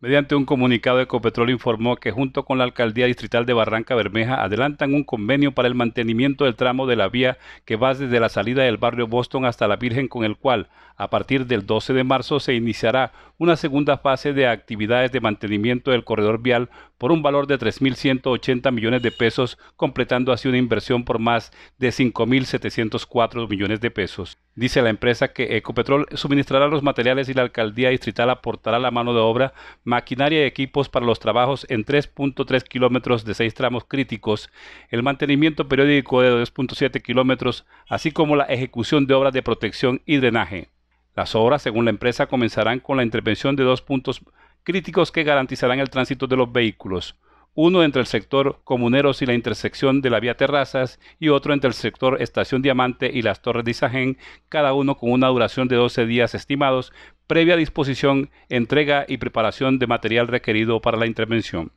Mediante un comunicado, Ecopetrol informó que junto con la Alcaldía Distrital de Barranca Bermeja adelantan un convenio para el mantenimiento del tramo de la vía que va desde la salida del barrio Boston hasta la Virgen, con el cual, a partir del 12 de marzo, se iniciará una segunda fase de actividades de mantenimiento del corredor vial por un valor de 3.180 millones de pesos, completando así una inversión por más de 5.704 millones de pesos. Dice la empresa que Ecopetrol suministrará los materiales y la alcaldía distrital aportará la mano de obra, maquinaria y equipos para los trabajos en 3.3 kilómetros de seis tramos críticos, el mantenimiento periódico de 2.7 kilómetros, así como la ejecución de obras de protección y drenaje. Las obras, según la empresa, comenzarán con la intervención de dos puntos críticos que garantizarán el tránsito de los vehículos uno entre el sector Comuneros y la intersección de la vía Terrazas y otro entre el sector Estación Diamante y las Torres de Isagen, cada uno con una duración de 12 días estimados, previa disposición, entrega y preparación de material requerido para la intervención.